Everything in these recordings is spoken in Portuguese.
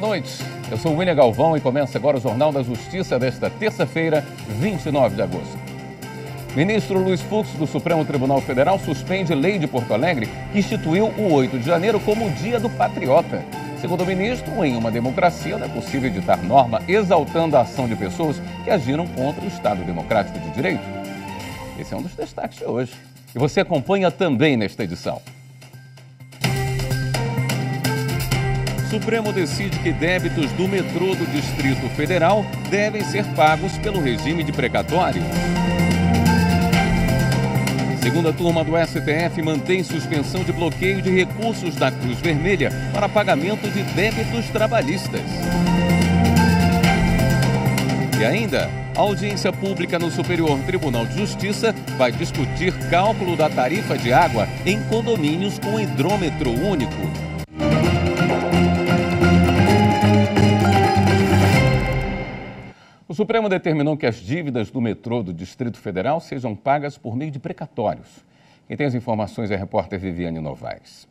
boa noite. Eu sou William Galvão e começa agora o Jornal da Justiça desta terça-feira, 29 de agosto. Ministro Luiz Fux do Supremo Tribunal Federal suspende lei de Porto Alegre que instituiu o 8 de janeiro como o Dia do Patriota. Segundo o ministro, em uma democracia não é possível editar norma exaltando a ação de pessoas que agiram contra o Estado Democrático de Direito. Esse é um dos destaques de hoje. E você acompanha também nesta edição. Supremo decide que débitos do metrô do Distrito Federal devem ser pagos pelo regime de precatório. Segunda turma do STF mantém suspensão de bloqueio de recursos da Cruz Vermelha para pagamento de débitos trabalhistas. E ainda, a audiência pública no Superior Tribunal de Justiça vai discutir cálculo da tarifa de água em condomínios com hidrômetro único. Supremo determinou que as dívidas do metrô do Distrito Federal sejam pagas por meio de precatórios. Quem tem as informações é a repórter Viviane Novaes.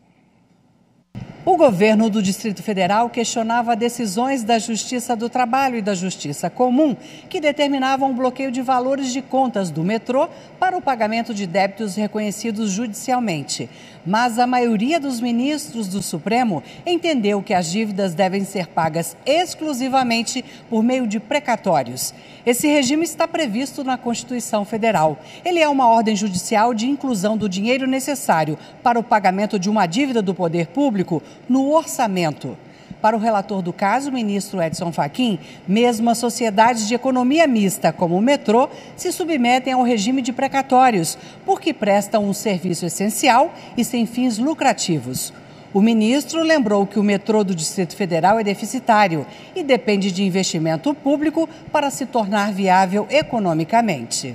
O governo do Distrito Federal questionava decisões da Justiça do Trabalho e da Justiça Comum, que determinavam o bloqueio de valores de contas do metrô para o pagamento de débitos reconhecidos judicialmente mas a maioria dos ministros do Supremo entendeu que as dívidas devem ser pagas exclusivamente por meio de precatórios. Esse regime está previsto na Constituição Federal. Ele é uma ordem judicial de inclusão do dinheiro necessário para o pagamento de uma dívida do poder público no orçamento. Para o relator do caso, o ministro Edson Fachin, mesmo as sociedades de economia mista, como o metrô, se submetem ao regime de precatórios, porque prestam um serviço essencial e sem fins lucrativos. O ministro lembrou que o metrô do Distrito Federal é deficitário e depende de investimento público para se tornar viável economicamente.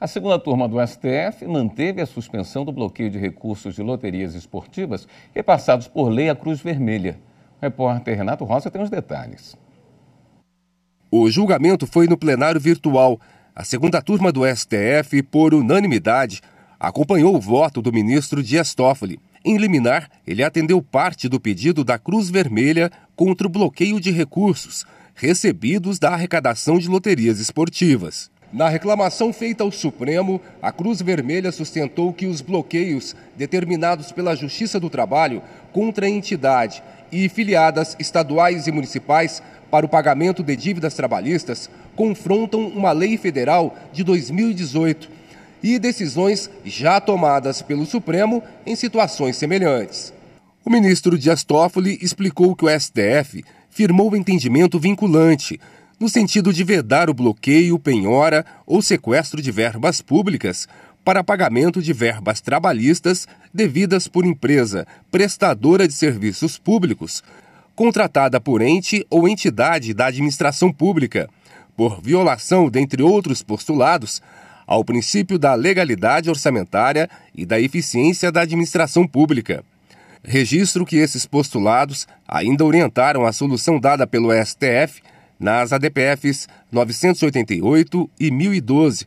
A segunda turma do STF manteve a suspensão do bloqueio de recursos de loterias esportivas repassados por lei à Cruz Vermelha repórter Renato Rocha tem os detalhes. O julgamento foi no plenário virtual. A segunda turma do STF, por unanimidade, acompanhou o voto do ministro Dias Toffoli. Em liminar, ele atendeu parte do pedido da Cruz Vermelha contra o bloqueio de recursos recebidos da arrecadação de loterias esportivas. Na reclamação feita ao Supremo, a Cruz Vermelha sustentou que os bloqueios determinados pela Justiça do Trabalho contra a entidade e filiadas estaduais e municipais para o pagamento de dívidas trabalhistas confrontam uma lei federal de 2018 e decisões já tomadas pelo Supremo em situações semelhantes. O ministro Dias Toffoli explicou que o STF firmou o entendimento vinculante no sentido de vedar o bloqueio, penhora ou sequestro de verbas públicas para pagamento de verbas trabalhistas devidas por empresa prestadora de serviços públicos, contratada por ente ou entidade da administração pública, por violação, dentre outros postulados, ao princípio da legalidade orçamentária e da eficiência da administração pública. Registro que esses postulados ainda orientaram a solução dada pelo STF nas ADPFs 988 e 1012,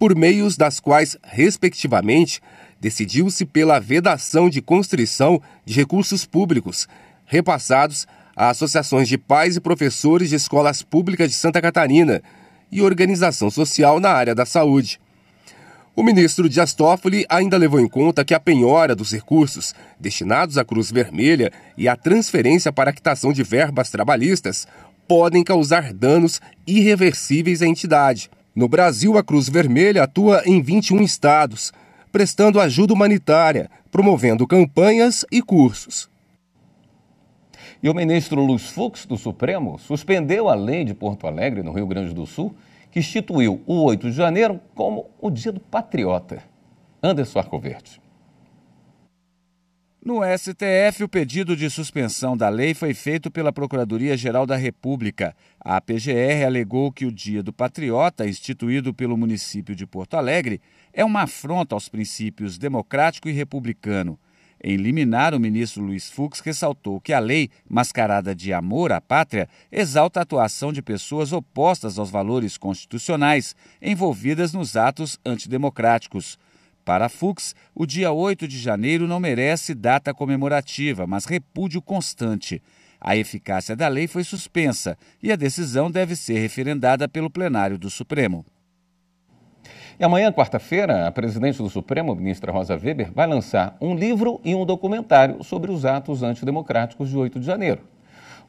por meios das quais, respectivamente, decidiu-se pela vedação de constrição de recursos públicos repassados a associações de pais e professores de escolas públicas de Santa Catarina e organização social na área da saúde. O ministro Dias Toffoli ainda levou em conta que a penhora dos recursos destinados à Cruz Vermelha e a transferência para a quitação de verbas trabalhistas podem causar danos irreversíveis à entidade. No Brasil, a Cruz Vermelha atua em 21 estados, prestando ajuda humanitária, promovendo campanhas e cursos. E o ministro Luiz Fux do Supremo suspendeu a lei de Porto Alegre, no Rio Grande do Sul, que instituiu o 8 de janeiro como o Dia do Patriota. Anderson Arcoverde. No STF, o pedido de suspensão da lei foi feito pela Procuradoria-Geral da República. A PGR alegou que o Dia do Patriota, instituído pelo município de Porto Alegre, é uma afronta aos princípios democrático e republicano. Em liminar, o ministro Luiz Fux ressaltou que a lei, mascarada de amor à pátria, exalta a atuação de pessoas opostas aos valores constitucionais, envolvidas nos atos antidemocráticos. Para Fux, o dia 8 de janeiro não merece data comemorativa, mas repúdio constante. A eficácia da lei foi suspensa e a decisão deve ser referendada pelo plenário do Supremo. E amanhã, quarta-feira, a presidente do Supremo, ministra Rosa Weber, vai lançar um livro e um documentário sobre os atos antidemocráticos de 8 de janeiro.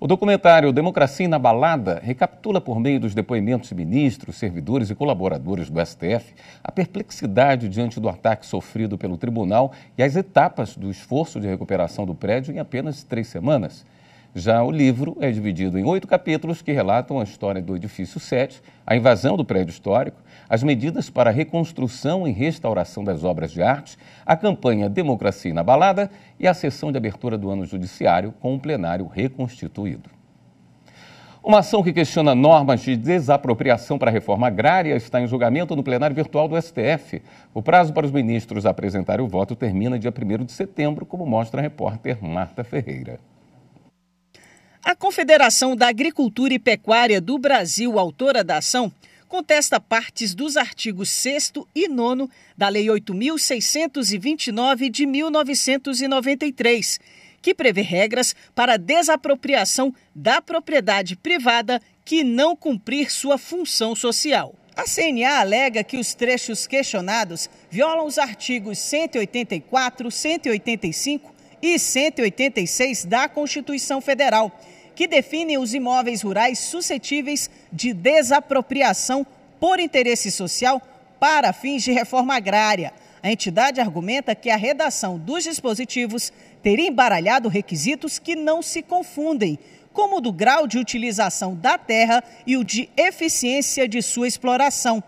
O documentário Democracia na Balada" recapitula, por meio dos depoimentos de ministros, servidores e colaboradores do STF, a perplexidade diante do ataque sofrido pelo tribunal e as etapas do esforço de recuperação do prédio em apenas três semanas. Já o livro é dividido em oito capítulos que relatam a história do edifício 7, a invasão do prédio histórico, as medidas para a reconstrução e restauração das obras de arte, a campanha Democracia Inabalada e a sessão de abertura do ano judiciário com o plenário reconstituído. Uma ação que questiona normas de desapropriação para a reforma agrária está em julgamento no plenário virtual do STF. O prazo para os ministros apresentarem o voto termina dia 1 de setembro, como mostra a repórter Marta Ferreira. A Confederação da Agricultura e Pecuária do Brasil, autora da ação, contesta partes dos artigos 6 e 9 da Lei 8.629 de 1993, que prevê regras para desapropriação da propriedade privada que não cumprir sua função social. A CNA alega que os trechos questionados violam os artigos 184, 185 e 186 da Constituição Federal que define os imóveis rurais suscetíveis de desapropriação por interesse social para fins de reforma agrária. A entidade argumenta que a redação dos dispositivos teria embaralhado requisitos que não se confundem, como o do grau de utilização da terra e o de eficiência de sua exploração.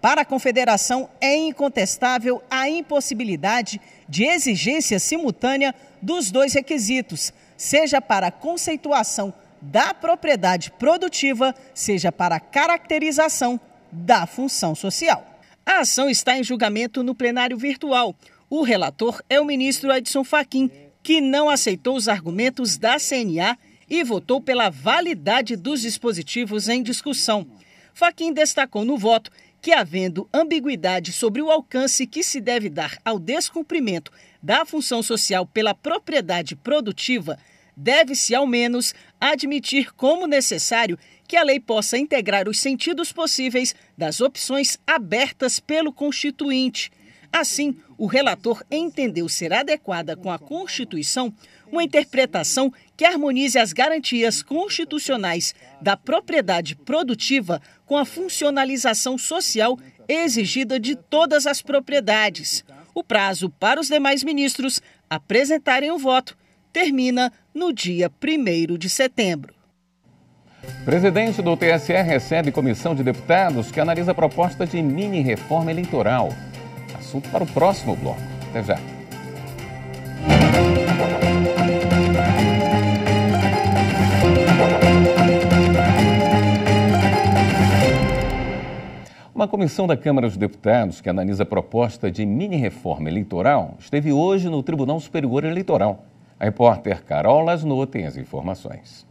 Para a Confederação, é incontestável a impossibilidade de exigência simultânea dos dois requisitos, seja para a conceituação da propriedade produtiva, seja para a caracterização da função social. A ação está em julgamento no plenário virtual. O relator é o ministro Edson Fachin, que não aceitou os argumentos da CNA e votou pela validade dos dispositivos em discussão. Fachin destacou no voto que, havendo ambiguidade sobre o alcance que se deve dar ao descumprimento da função social pela propriedade produtiva, deve-se, ao menos, admitir como necessário que a lei possa integrar os sentidos possíveis das opções abertas pelo Constituinte. Assim, o relator entendeu ser adequada com a Constituição uma interpretação que harmonize as garantias constitucionais da propriedade produtiva com a funcionalização social exigida de todas as propriedades. O prazo para os demais ministros apresentarem o voto termina no dia 1 de setembro. Presidente do TSE recebe comissão de deputados que analisa a proposta de mini reforma eleitoral. Assunto para o próximo bloco. Até já. Uma comissão da Câmara dos Deputados, que analisa a proposta de mini-reforma eleitoral, esteve hoje no Tribunal Superior Eleitoral. A repórter Carol Lasnô tem as informações.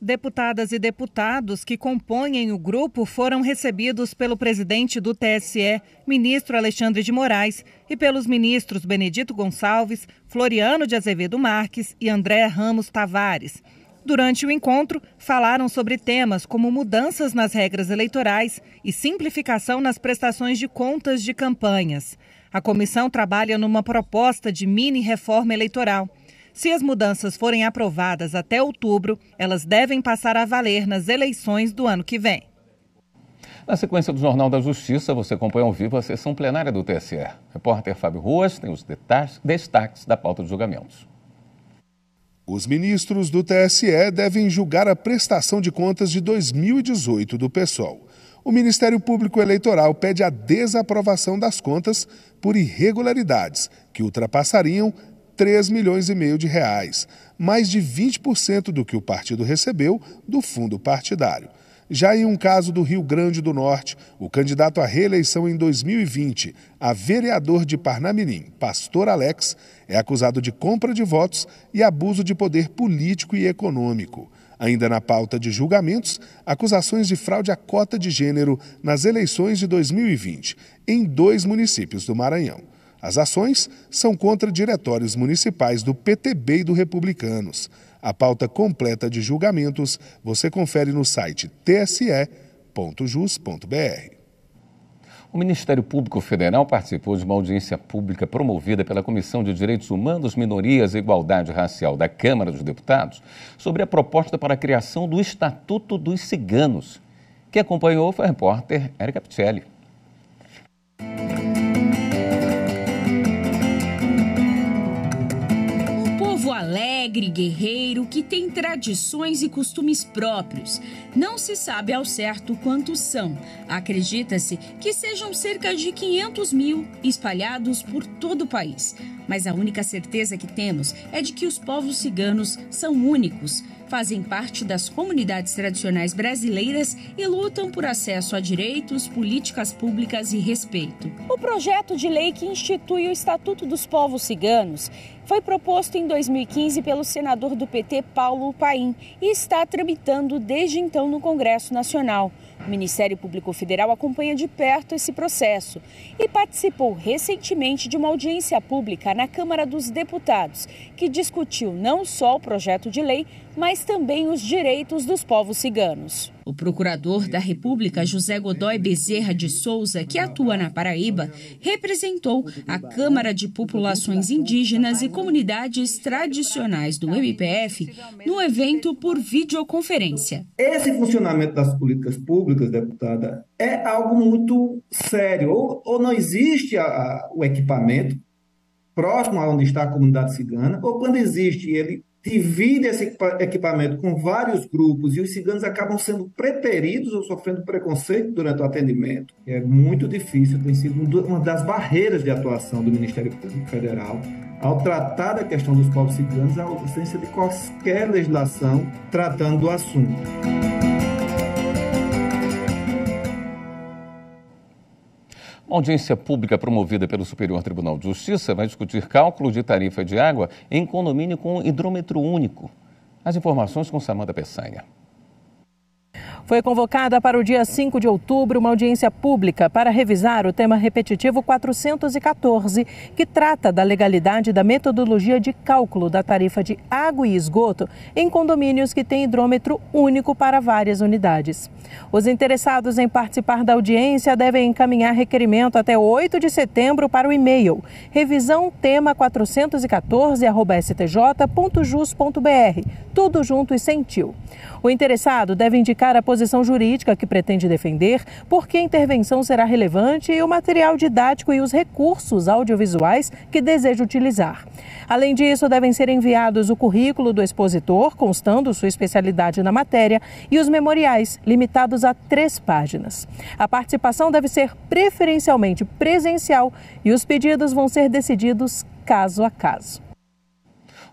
Deputadas e deputados que compõem o grupo foram recebidos pelo presidente do TSE, ministro Alexandre de Moraes, e pelos ministros Benedito Gonçalves, Floriano de Azevedo Marques e André Ramos Tavares. Durante o encontro, falaram sobre temas como mudanças nas regras eleitorais e simplificação nas prestações de contas de campanhas. A comissão trabalha numa proposta de mini reforma eleitoral. Se as mudanças forem aprovadas até outubro, elas devem passar a valer nas eleições do ano que vem. Na sequência do Jornal da Justiça, você acompanha ao vivo a sessão plenária do TSE. repórter Fábio Ruas tem os destaques da pauta de julgamentos. Os ministros do TSE devem julgar a prestação de contas de 2018 do PSOL. O Ministério Público Eleitoral pede a desaprovação das contas por irregularidades, que ultrapassariam 3 milhões e meio de reais, mais de 20% do que o partido recebeu do fundo partidário. Já em um caso do Rio Grande do Norte, o candidato à reeleição em 2020 a vereador de Parnamirim, Pastor Alex, é acusado de compra de votos e abuso de poder político e econômico. Ainda na pauta de julgamentos, acusações de fraude à cota de gênero nas eleições de 2020 em dois municípios do Maranhão. As ações são contra diretórios municipais do PTB e do Republicanos. A pauta completa de julgamentos você confere no site tse.jus.br. O Ministério Público Federal participou de uma audiência pública promovida pela Comissão de Direitos Humanos, Minorias e Igualdade Racial da Câmara dos Deputados sobre a proposta para a criação do Estatuto dos Ciganos. Quem acompanhou foi a repórter Erika Picelli. O povo alegre alegre guerreiro que tem tradições e costumes próprios. Não se sabe ao certo quantos são. Acredita-se que sejam cerca de 500 mil espalhados por todo o país. Mas a única certeza que temos é de que os povos ciganos são únicos fazem parte das comunidades tradicionais brasileiras e lutam por acesso a direitos, políticas públicas e respeito. O projeto de lei que institui o Estatuto dos Povos Ciganos foi proposto em 2015 pelo pelo senador do PT Paulo Paim e está tramitando desde então no Congresso Nacional. O Ministério Público Federal acompanha de perto esse processo e participou recentemente de uma audiência pública na Câmara dos Deputados, que discutiu não só o projeto de lei, mas também os direitos dos povos ciganos. O procurador da República, José Godoy Bezerra de Souza, que atua na Paraíba, representou a Câmara de Populações Indígenas e Comunidades Tradicionais do MPF no evento por videoconferência. Esse funcionamento das políticas públicas, deputada, é algo muito sério. Ou, ou não existe a, a, o equipamento próximo a onde está a comunidade cigana, ou quando existe, ele divide esse equipamento com vários grupos e os ciganos acabam sendo preteridos ou sofrendo preconceito durante o atendimento. É muito difícil, tem sido uma das barreiras de atuação do Ministério Público Federal ao tratar da questão dos povos ciganos, a ausência de qualquer legislação tratando do assunto. Uma audiência pública promovida pelo Superior Tribunal de Justiça vai discutir cálculo de tarifa de água em condomínio com hidrômetro único. As informações com Samanta Peçanha. Foi convocada para o dia 5 de outubro uma audiência pública para revisar o tema repetitivo 414, que trata da legalidade da metodologia de cálculo da tarifa de água e esgoto em condomínios que têm hidrômetro único para várias unidades. Os interessados em participar da audiência devem encaminhar requerimento até 8 de setembro para o e-mail revisão tema 414 stj.jus.br, tudo junto e sentiu. O interessado deve indicar a posição jurídica que pretende defender, por a intervenção será relevante e o material didático e os recursos audiovisuais que deseja utilizar. Além disso, devem ser enviados o currículo do expositor, constando sua especialidade na matéria, e os memoriais, limitados a três páginas. A participação deve ser preferencialmente presencial e os pedidos vão ser decididos caso a caso.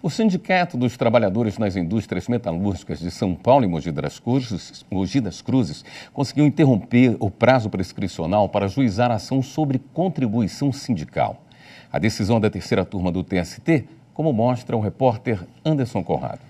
O Sindicato dos Trabalhadores nas Indústrias Metalúrgicas de São Paulo e Mogi das Cruzes, Mogi das Cruzes conseguiu interromper o prazo prescricional para juizar ação sobre contribuição sindical. A decisão é da terceira turma do TST, como mostra o repórter Anderson Conrado.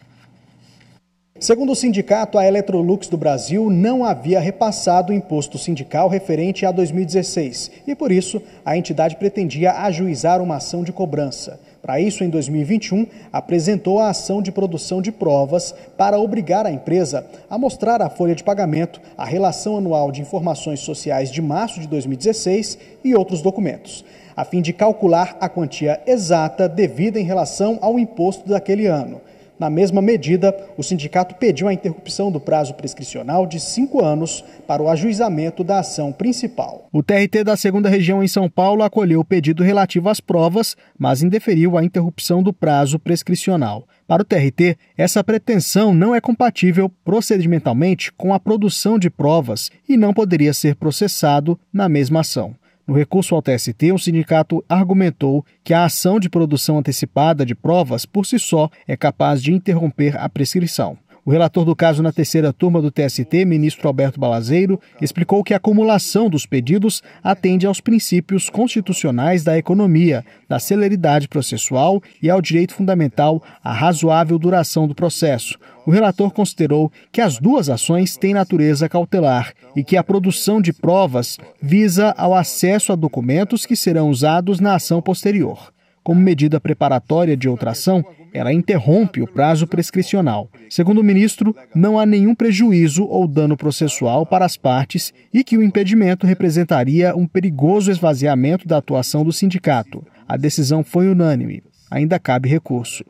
Segundo o sindicato, a Electrolux do Brasil não havia repassado o imposto sindical referente a 2016 e, por isso, a entidade pretendia ajuizar uma ação de cobrança. Para isso, em 2021, apresentou a ação de produção de provas para obrigar a empresa a mostrar à folha de pagamento a relação anual de informações sociais de março de 2016 e outros documentos, a fim de calcular a quantia exata devida em relação ao imposto daquele ano na mesma medida, o sindicato pediu a interrupção do prazo prescricional de cinco anos para o ajuizamento da ação principal. O TRT da segunda região em São Paulo acolheu o pedido relativo às provas, mas indeferiu a interrupção do prazo prescricional. Para o TRT, essa pretensão não é compatível procedimentalmente com a produção de provas e não poderia ser processado na mesma ação. No recurso ao TST, o sindicato argumentou que a ação de produção antecipada de provas por si só é capaz de interromper a prescrição. O relator do caso na terceira turma do TST, ministro Alberto Balazeiro, explicou que a acumulação dos pedidos atende aos princípios constitucionais da economia, da celeridade processual e ao direito fundamental à razoável duração do processo. O relator considerou que as duas ações têm natureza cautelar e que a produção de provas visa ao acesso a documentos que serão usados na ação posterior. Como medida preparatória de outra ação, ela interrompe o prazo prescricional. Segundo o ministro, não há nenhum prejuízo ou dano processual para as partes e que o impedimento representaria um perigoso esvaziamento da atuação do sindicato. A decisão foi unânime. Ainda cabe recurso.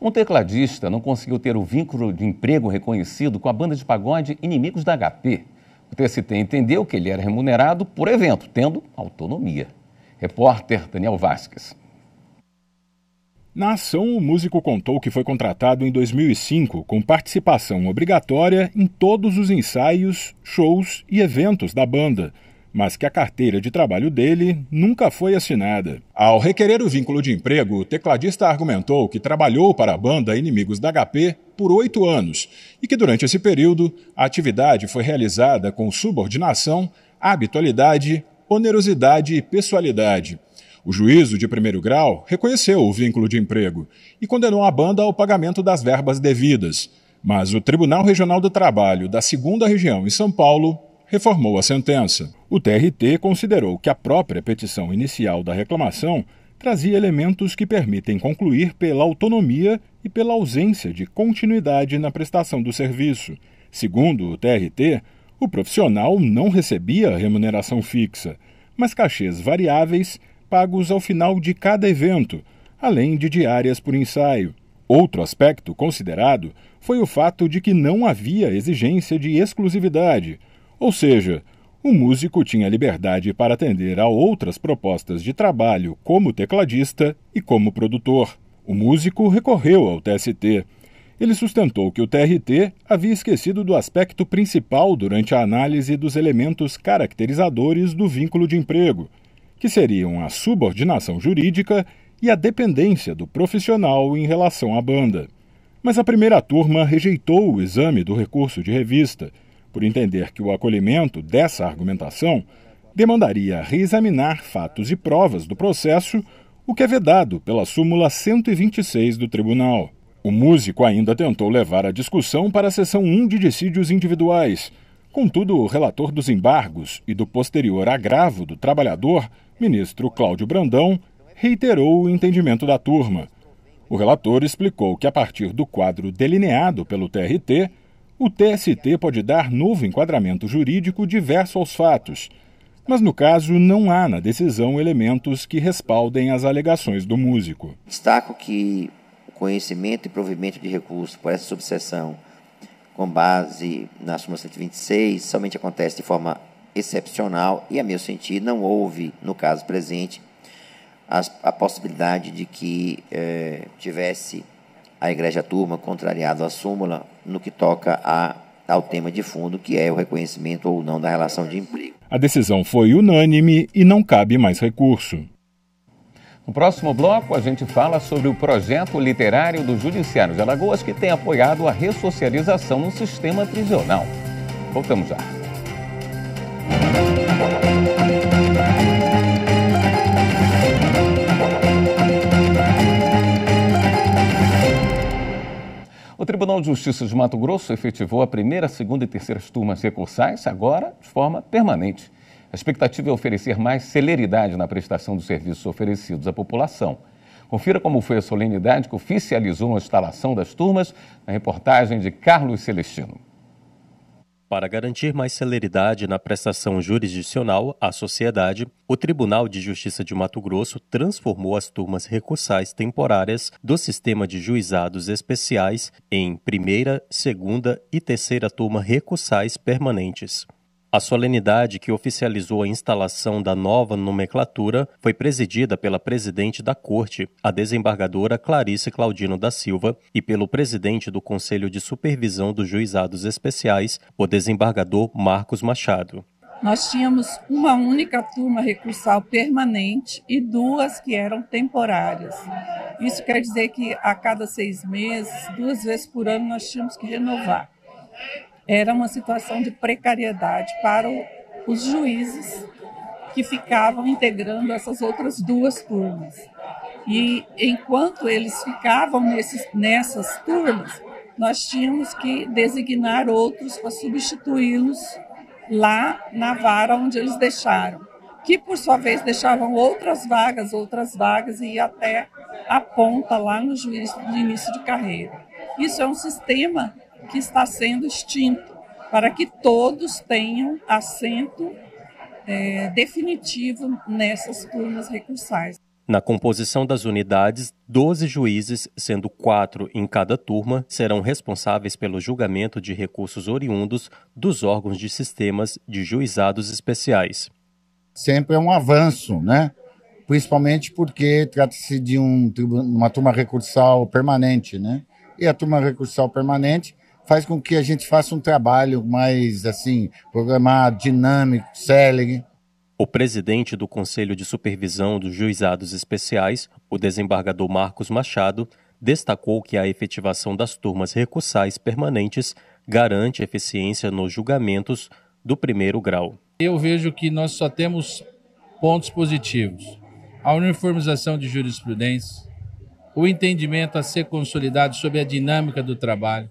Um tecladista não conseguiu ter o vínculo de emprego reconhecido com a banda de pagode Inimigos da HP. O TST entendeu que ele era remunerado por evento, tendo autonomia. Repórter Daniel Vasques. Na ação, o músico contou que foi contratado em 2005 com participação obrigatória em todos os ensaios, shows e eventos da banda, mas que a carteira de trabalho dele nunca foi assinada. Ao requerer o vínculo de emprego, o tecladista argumentou que trabalhou para a banda Inimigos da HP por oito anos e que durante esse período a atividade foi realizada com subordinação, habitualidade, onerosidade e pessoalidade. O juízo de primeiro grau reconheceu o vínculo de emprego e condenou a banda ao pagamento das verbas devidas, mas o Tribunal Regional do Trabalho da Segunda Região em São Paulo reformou a sentença. O TRT considerou que a própria petição inicial da reclamação trazia elementos que permitem concluir pela autonomia e pela ausência de continuidade na prestação do serviço. Segundo o TRT, o profissional não recebia remuneração fixa, mas cachês variáveis pagos ao final de cada evento, além de diárias por ensaio. Outro aspecto considerado foi o fato de que não havia exigência de exclusividade, ou seja, o músico tinha liberdade para atender a outras propostas de trabalho como tecladista e como produtor. O músico recorreu ao TST. Ele sustentou que o TRT havia esquecido do aspecto principal durante a análise dos elementos caracterizadores do vínculo de emprego, que seriam a subordinação jurídica e a dependência do profissional em relação à banda. Mas a primeira turma rejeitou o exame do recurso de revista, por entender que o acolhimento dessa argumentação demandaria reexaminar fatos e provas do processo, o que é vedado pela súmula 126 do tribunal. O músico ainda tentou levar a discussão para a seção 1 de dissídios individuais. Contudo, o relator dos embargos e do posterior agravo do trabalhador ministro Cláudio Brandão reiterou o entendimento da turma. O relator explicou que, a partir do quadro delineado pelo TRT, o TST pode dar novo enquadramento jurídico diverso aos fatos, mas no caso não há na decisão elementos que respaldem as alegações do músico. Destaco que o conhecimento e provimento de recurso por essa subseção, com base na súmula 126, somente acontece de forma excepcional e, a meu sentir, não houve, no caso presente, a, a possibilidade de que eh, tivesse a Igreja Turma contrariado a súmula no que toca a, ao tema de fundo, que é o reconhecimento ou não da relação de emprego. A decisão foi unânime e não cabe mais recurso. No próximo bloco, a gente fala sobre o projeto literário do Judiciário de Alagoas que tem apoiado a ressocialização no sistema prisional. Voltamos já. O Tribunal de Justiça de Mato Grosso efetivou a primeira, segunda e terceira turmas recursais, agora de forma permanente. A expectativa é oferecer mais celeridade na prestação dos serviços oferecidos à população. Confira como foi a solenidade que oficializou a instalação das turmas na reportagem de Carlos Celestino. Para garantir mais celeridade na prestação jurisdicional à sociedade, o Tribunal de Justiça de Mato Grosso transformou as turmas recursais temporárias do sistema de juizados especiais em primeira, segunda e terceira turma recursais permanentes. A solenidade que oficializou a instalação da nova nomenclatura foi presidida pela presidente da Corte, a desembargadora Clarice Claudino da Silva, e pelo presidente do Conselho de Supervisão dos Juizados Especiais, o desembargador Marcos Machado. Nós tínhamos uma única turma recursal permanente e duas que eram temporárias. Isso quer dizer que a cada seis meses, duas vezes por ano, nós tínhamos que renovar era uma situação de precariedade para o, os juízes que ficavam integrando essas outras duas turmas. E enquanto eles ficavam nesses, nessas turmas, nós tínhamos que designar outros para substituí-los lá na vara onde eles deixaram, que por sua vez deixavam outras vagas, outras vagas e até a ponta lá no juiz de início de carreira. Isso é um sistema que está sendo extinto, para que todos tenham assento é, definitivo nessas turmas recursais. Na composição das unidades, 12 juízes, sendo quatro em cada turma, serão responsáveis pelo julgamento de recursos oriundos dos órgãos de sistemas de juizados especiais. Sempre é um avanço, né? Principalmente porque trata-se de um, uma turma recursal permanente, né? E a turma recursal permanente faz com que a gente faça um trabalho mais assim, programado, dinâmico, célebre. O presidente do Conselho de Supervisão dos Juizados Especiais, o desembargador Marcos Machado, destacou que a efetivação das turmas recursais permanentes garante eficiência nos julgamentos do primeiro grau. Eu vejo que nós só temos pontos positivos. A uniformização de jurisprudência, o entendimento a ser consolidado sobre a dinâmica do trabalho,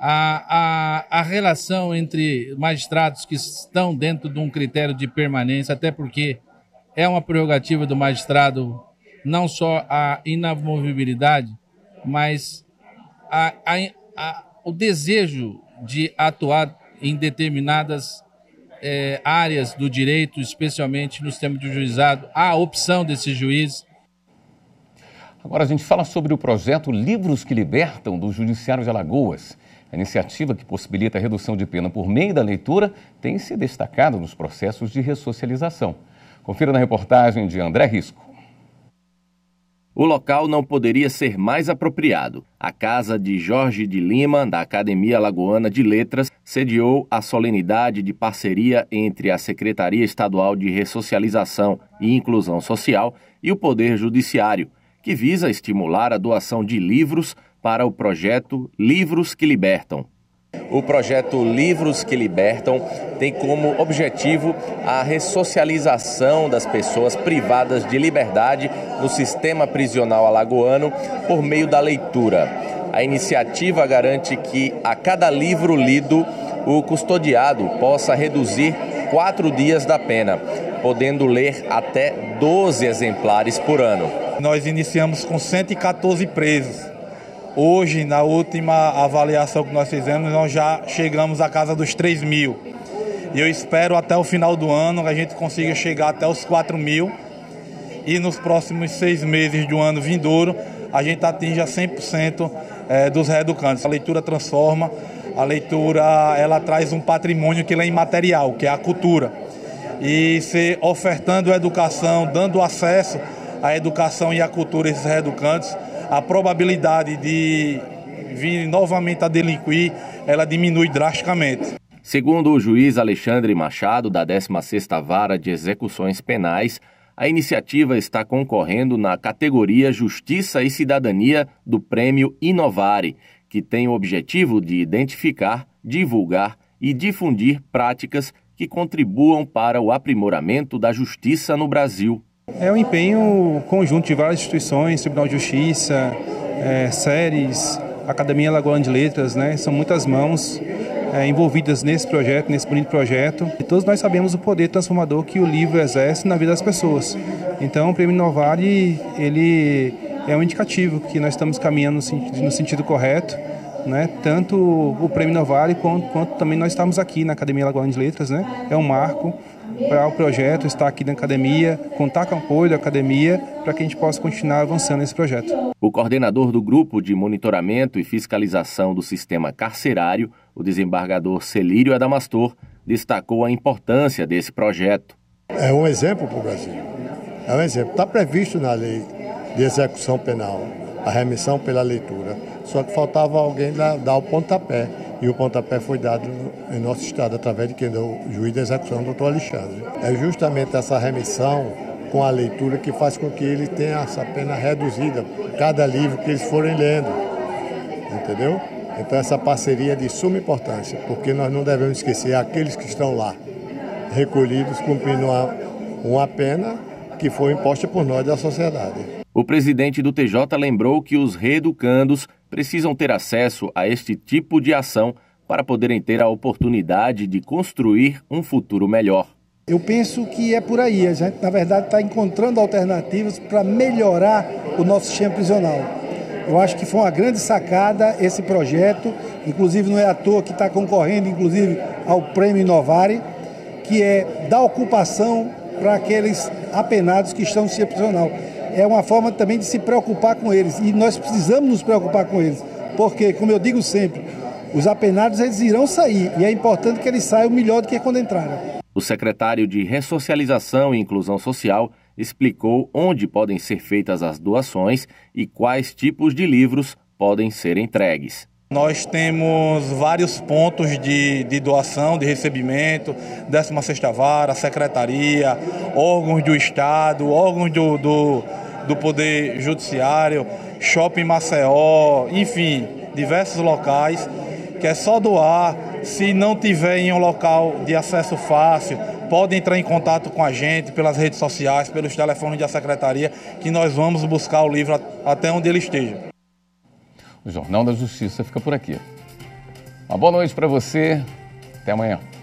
a, a, a relação entre magistrados que estão dentro de um critério de permanência, até porque é uma prerrogativa do magistrado não só a inamovibilidade, mas a, a, a, o desejo de atuar em determinadas é, áreas do direito, especialmente no sistema de juizado, a opção desse juiz. Agora a gente fala sobre o projeto Livros que Libertam do Judiciário de Alagoas. A iniciativa que possibilita a redução de pena por meio da leitura tem se destacado nos processos de ressocialização. Confira na reportagem de André Risco. O local não poderia ser mais apropriado. A casa de Jorge de Lima, da Academia Lagoana de Letras, sediou a solenidade de parceria entre a Secretaria Estadual de Ressocialização e Inclusão Social e o Poder Judiciário, que visa estimular a doação de livros para o projeto Livros que Libertam. O projeto Livros que Libertam tem como objetivo a ressocialização das pessoas privadas de liberdade no sistema prisional alagoano por meio da leitura. A iniciativa garante que a cada livro lido, o custodiado possa reduzir quatro dias da pena, podendo ler até 12 exemplares por ano. Nós iniciamos com 114 presos Hoje, na última avaliação que nós fizemos, nós já chegamos à casa dos 3 mil. E eu espero até o final do ano que a gente consiga chegar até os 4 mil. E nos próximos seis meses do ano vindouro, a gente atinja 100% é, dos reeducantes. A leitura transforma, a leitura ela traz um patrimônio que é imaterial, que é a cultura. E se ofertando educação, dando acesso à educação e à cultura esses reeducantes, a probabilidade de vir novamente a delinquir, ela diminui drasticamente. Segundo o juiz Alexandre Machado, da 16ª Vara de Execuções Penais, a iniciativa está concorrendo na categoria Justiça e Cidadania do Prêmio Inovare, que tem o objetivo de identificar, divulgar e difundir práticas que contribuam para o aprimoramento da justiça no Brasil. É um empenho conjunto de várias instituições, Tribunal de Justiça, é, séries, Academia Lagoana de Letras, né? São muitas mãos é, envolvidas nesse projeto, nesse bonito projeto. E todos nós sabemos o poder transformador que o livro exerce na vida das pessoas. Então, o Prêmio Novare ele é um indicativo que nós estamos caminhando no sentido, no sentido correto, né? Tanto o Prêmio Novare quanto, quanto, também nós estamos aqui na Academia Lagoana de Letras, né? É um marco para o projeto, estar aqui na academia, contar com o apoio da academia para que a gente possa continuar avançando nesse projeto. O coordenador do Grupo de Monitoramento e Fiscalização do Sistema Carcerário, o desembargador Celírio Adamastor, destacou a importância desse projeto. É um exemplo para o Brasil. É um exemplo. Está previsto na lei de execução penal a remissão pela leitura, só que faltava alguém dar o pontapé e o pontapé foi dado em nosso estado através de quem deu o juiz da execução, doutor Alexandre. É justamente essa remissão com a leitura que faz com que ele tenha essa pena reduzida, cada livro que eles forem lendo, entendeu? Então essa parceria é de suma importância, porque nós não devemos esquecer aqueles que estão lá, recolhidos, cumprindo uma, uma pena que foi imposta por nós da sociedade. O presidente do TJ lembrou que os reeducandos precisam ter acesso a este tipo de ação para poderem ter a oportunidade de construir um futuro melhor. Eu penso que é por aí. A gente, na verdade, está encontrando alternativas para melhorar o nosso sistema prisional. Eu acho que foi uma grande sacada esse projeto, inclusive não é à toa que está concorrendo, inclusive, ao Prêmio Inovare, que é dar ocupação para aqueles apenados que estão no sistema prisional é uma forma também de se preocupar com eles. E nós precisamos nos preocupar com eles. Porque, como eu digo sempre, os apenados eles irão sair e é importante que eles saiam melhor do que quando entraram. O secretário de Ressocialização e Inclusão Social explicou onde podem ser feitas as doações e quais tipos de livros podem ser entregues. Nós temos vários pontos de, de doação, de recebimento, 16ª Vara, Secretaria, órgãos do Estado, órgãos do, do, do Poder Judiciário, Shopping Maceió, enfim, diversos locais, que é só doar. Se não tiver em um local de acesso fácil, pode entrar em contato com a gente pelas redes sociais, pelos telefones da Secretaria, que nós vamos buscar o livro até onde ele esteja. Jornal da Justiça fica por aqui. Uma boa noite para você. Até amanhã.